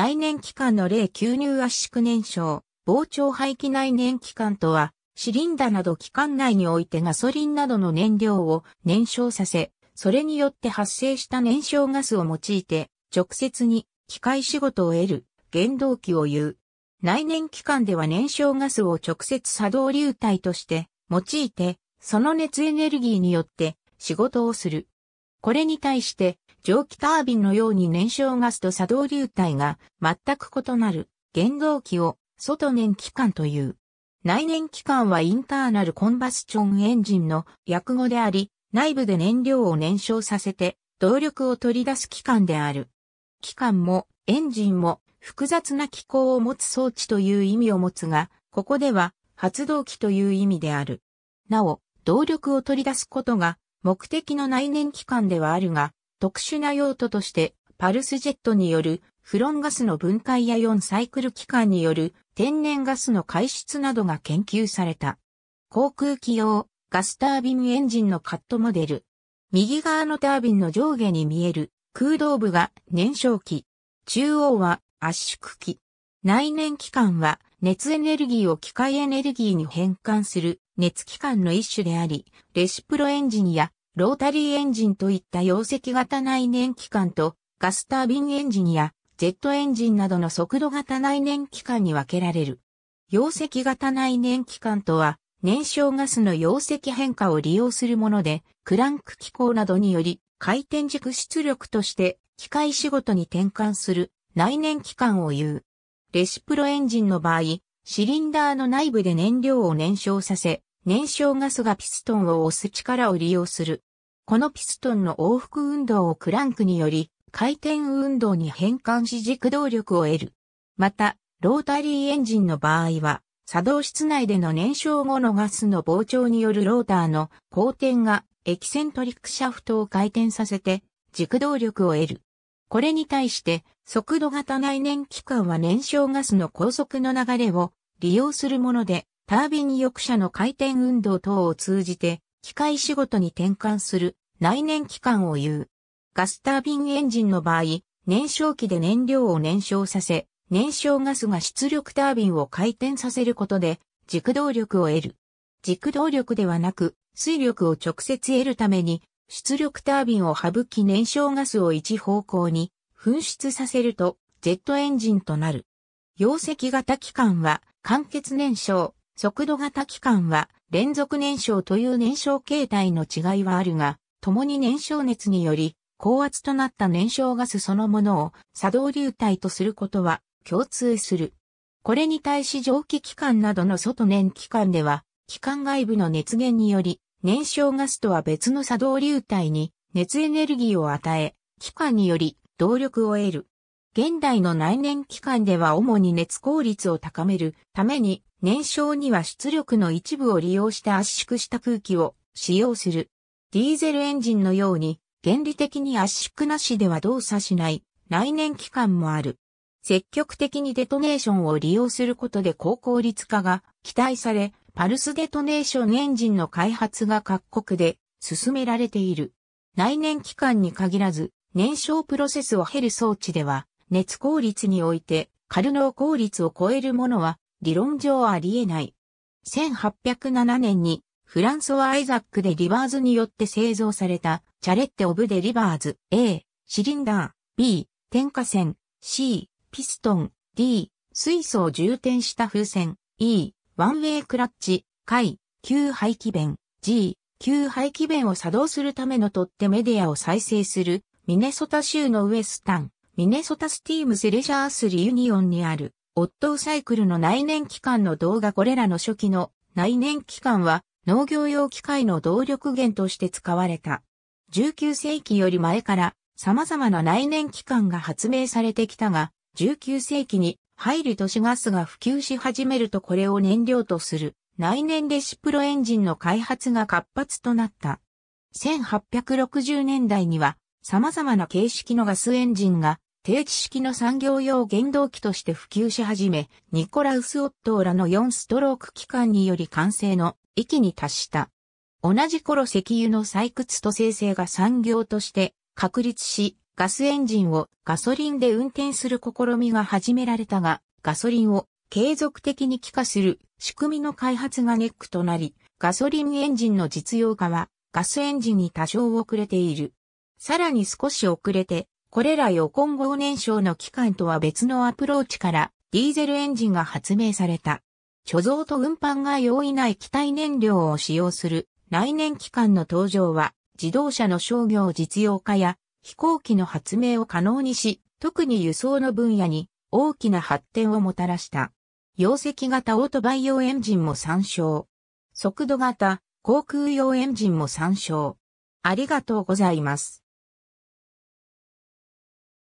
内燃機関の例吸入圧縮燃焼、膨張排気内燃機関とは、シリンダなど機関内においてガソリンなどの燃料を燃焼させ、それによって発生した燃焼ガスを用いて、直接に機械仕事を得る原動機を言う。内燃機関では燃焼ガスを直接作動流体として用いて、その熱エネルギーによって仕事をする。これに対して蒸気タービンのように燃焼ガスと作動流体が全く異なる原動機を外燃機関という。内燃機関はインターナルコンバスチョンエンジンの略語であり、内部で燃料を燃焼させて動力を取り出す機関である。機関もエンジンも複雑な機構を持つ装置という意味を持つが、ここでは発動機という意味である。なお、動力を取り出すことが目的の内燃機関ではあるが、特殊な用途として、パルスジェットによるフロンガスの分解や4サイクル機関による天然ガスの排出などが研究された。航空機用ガスタービンエンジンのカットモデル。右側のタービンの上下に見える空洞部が燃焼機。中央は圧縮機。内燃機関は熱エネルギーを機械エネルギーに変換する熱機関の一種であり、レシプロエンジンやロータリーエンジンといった容積型内燃機関とガスタービンエンジンやジェットエンジンなどの速度型内燃機関に分けられる。容積型内燃機関とは燃焼ガスの容積変化を利用するもので、クランク機構などにより回転軸出力として機械仕事に転換する内燃機関を言う。レシプロエンジンの場合、シリンダーの内部で燃料を燃焼させ、燃焼ガスがピストンを押す力を利用するこのピストンの往復運動をクランクにより、回転運動に変換し軸動力を得る。また、ロータリーエンジンの場合は、作動室内での燃焼後のガスの膨張によるローターの後転がエキセントリックシャフトを回転させて軸動力を得る。これに対して速度型内燃機関は燃焼ガスの高速の流れを利用するものでタービン翼車の回転運動等を通じて機械仕事に転換する内燃機関を言う。ガスタービンエンジンの場合、燃焼器で燃料を燃焼させ、燃焼ガスが出力タービンを回転させることで軸動力を得る。軸動力ではなく、水力を直接得るために、出力タービンを省き燃焼ガスを一方向に噴出させると、ジェットエンジンとなる。溶石型機関は、間欠燃焼、速度型機関は、連続燃焼という燃焼形態の違いはあるが、共に燃焼熱により、高圧となった燃焼ガスそのものを作動流体とすることは共通する。これに対し蒸気機関などの外燃機関では、機関外部の熱源により、燃焼ガスとは別の作動流体に熱エネルギーを与え、機関により動力を得る。現代の内燃機関では主に熱効率を高めるために燃焼には出力の一部を利用して圧縮した空気を使用する。ディーゼルエンジンのように原理的に圧縮なしでは動作しない内燃機関もある。積極的にデトネーションを利用することで高効率化が期待され、パルスデトネーションエンジンの開発が各国で進められている。内燃機関に限らず、燃焼プロセスを経る装置では、熱効率において、カルノー効率を超えるものは理論上あり得ない。1807年にフランソワ・アイザックでリバーズによって製造されたチャレッテ・オブ・デ・リバーズ A、シリンダー B、点火線 C、ピストン D、水素を充填した風船 E、ワンウェイクラッチ、K。旧排気弁 G、旧排気弁を作動するための取っ手メディアを再生するミネソタ州のウエスタン、ミネソタスティームスレジャースリユニオンにあるオットーサイクルの内燃機関の動画これらの初期の内燃機関は農業用機械の動力源として使われた。19世紀より前から様々な内燃機関が発明されてきたが、19世紀に入る都市ガスが普及し始めるとこれを燃料とする内燃レシプロエンジンの開発が活発となった。1860年代には様々な形式のガスエンジンが定置式の産業用原動機として普及し始め、ニコラウス・オットーらの4ストローク機関により完成の域に達した。同じ頃石油の採掘と生成が産業として確立し、ガスエンジンをガソリンで運転する試みが始められたが、ガソリンを継続的に気化する仕組みの開発がネックとなり、ガソリンエンジンの実用化はガスエンジンに多少遅れている。さらに少し遅れてこれら予今後燃焼の機関とは別のアプローチからディーゼルエンジンが発明された。貯蔵と運搬が容易な液体燃料を使用する内燃機関の登場は自動車の商業実用化や飛行機の発明を可能にし、特に輸送の分野に大きな発展をもたらした。溶石型オートバイ用エンジンも参照。速度型航空用エンジンも参照。ありがとうございます。